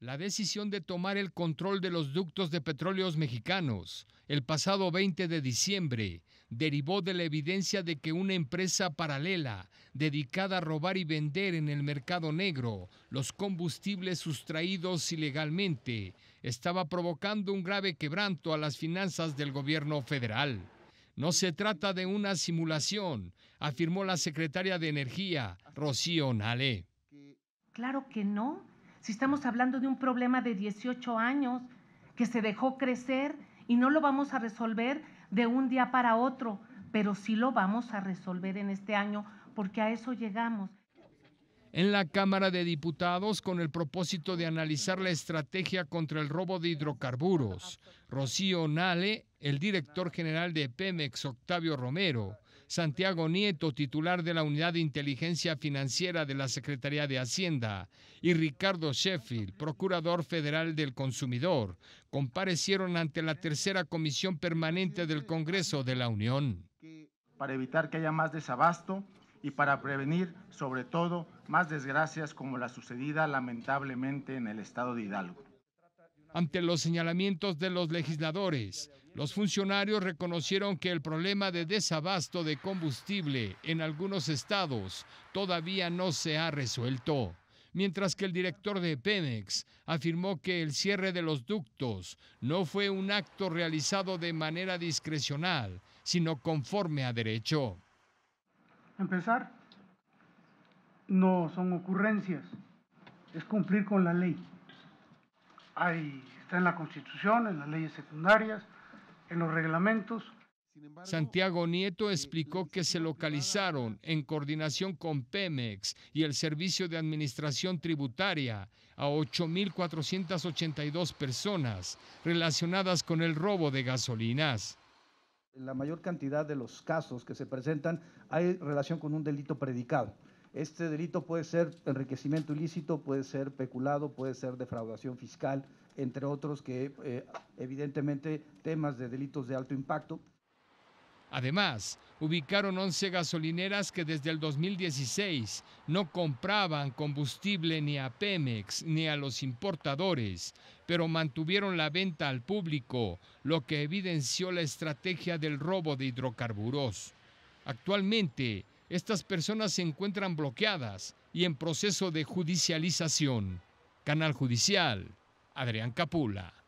La decisión de tomar el control de los ductos de petróleos mexicanos el pasado 20 de diciembre derivó de la evidencia de que una empresa paralela dedicada a robar y vender en el mercado negro los combustibles sustraídos ilegalmente estaba provocando un grave quebranto a las finanzas del gobierno federal. No se trata de una simulación, afirmó la secretaria de Energía, Rocío Nale. Claro que no si estamos hablando de un problema de 18 años que se dejó crecer y no lo vamos a resolver de un día para otro, pero sí lo vamos a resolver en este año porque a eso llegamos. En la Cámara de Diputados, con el propósito de analizar la estrategia contra el robo de hidrocarburos, Rocío Nale, el director general de Pemex, Octavio Romero, Santiago Nieto, titular de la Unidad de Inteligencia Financiera de la Secretaría de Hacienda, y Ricardo Sheffield, Procurador Federal del Consumidor, comparecieron ante la tercera Comisión Permanente del Congreso de la Unión. Para evitar que haya más desabasto y para prevenir, sobre todo, más desgracias como la sucedida lamentablemente en el estado de Hidalgo ante los señalamientos de los legisladores. Los funcionarios reconocieron que el problema de desabasto de combustible en algunos estados todavía no se ha resuelto, mientras que el director de Pemex afirmó que el cierre de los ductos no fue un acto realizado de manera discrecional, sino conforme a derecho. Empezar no son ocurrencias, es cumplir con la ley está en la Constitución, en las leyes secundarias, en los reglamentos. Santiago Nieto eh, explicó que se localizaron en coordinación con Pemex y el Servicio de Administración Tributaria a 8.482 personas relacionadas con el robo de gasolinas. La mayor cantidad de los casos que se presentan hay relación con un delito predicado. Este delito puede ser enriquecimiento ilícito, puede ser peculado, puede ser defraudación fiscal, entre otros que eh, evidentemente temas de delitos de alto impacto. Además, ubicaron 11 gasolineras que desde el 2016 no compraban combustible ni a Pemex ni a los importadores, pero mantuvieron la venta al público, lo que evidenció la estrategia del robo de hidrocarburos. Actualmente, estas personas se encuentran bloqueadas y en proceso de judicialización. Canal Judicial, Adrián Capula.